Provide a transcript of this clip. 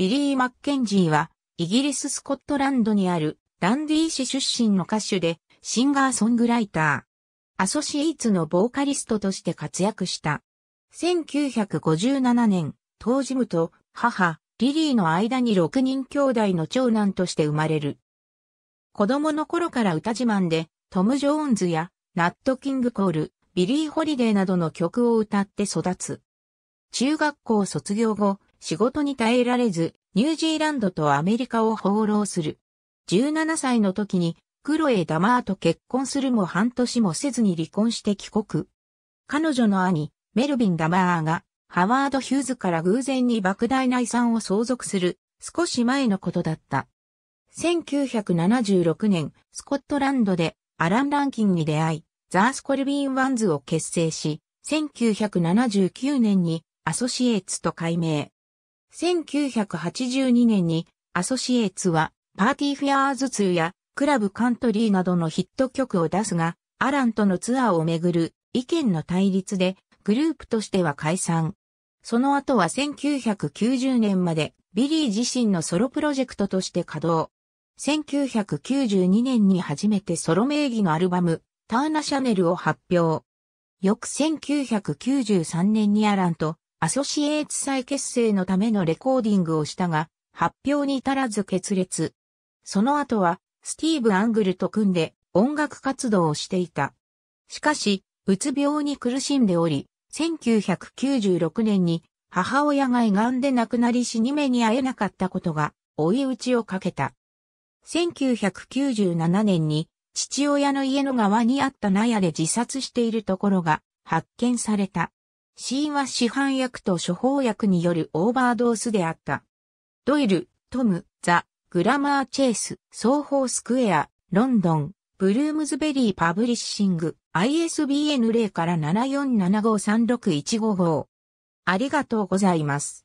ビリー・マッケンジーは、イギリス・スコットランドにあるランディー市出身の歌手で、シンガーソングライター。アソシエイツのボーカリストとして活躍した。1957年、当ジムと母、リリーの間に6人兄弟の長男として生まれる。子供の頃から歌自慢で、トム・ジョーンズや、ナット・キング・コール、ビリー・ホリデーなどの曲を歌って育つ。中学校卒業後、仕事に耐えられず、ニュージーランドとアメリカを放浪する。17歳の時に、クロエ・ダマーと結婚するも半年もせずに離婚して帰国。彼女の兄、メルビン・ダマーが、ハワード・ヒューズから偶然に莫大な遺産を相続する、少し前のことだった。1976年、スコットランドで、アラン・ランキンに出会い、ザースコルビーン・ワンズを結成し、1979年にアソシエーツと改名。1982年にアソシエーツはパーティーフェアーズ2やクラブカントリーなどのヒット曲を出すが、アランとのツアーをめぐる意見の対立でグループとしては解散。その後は1990年までビリー自身のソロプロジェクトとして稼働。1992年に初めてソロ名義のアルバム、ターナシャネルを発表。翌1993年にアランとアソシエイツ再結成のためのレコーディングをしたが、発表に至らず決裂。その後は、スティーブ・アングルと組んで音楽活動をしていた。しかし、うつ病に苦しんでおり、1996年に母親が胃がんで亡くなり死に目に会えなかったことが追い打ちをかけた。1997年に父親の家の側にあった納屋で自殺しているところが発見された。死因は市販薬と処方薬によるオーバードースであった。ドイル、トム、ザ、グラマーチェイス、双方スクエア、ロンドン、ブルームズベリーパブリッシング、ISBN 0から747536155。ありがとうございます。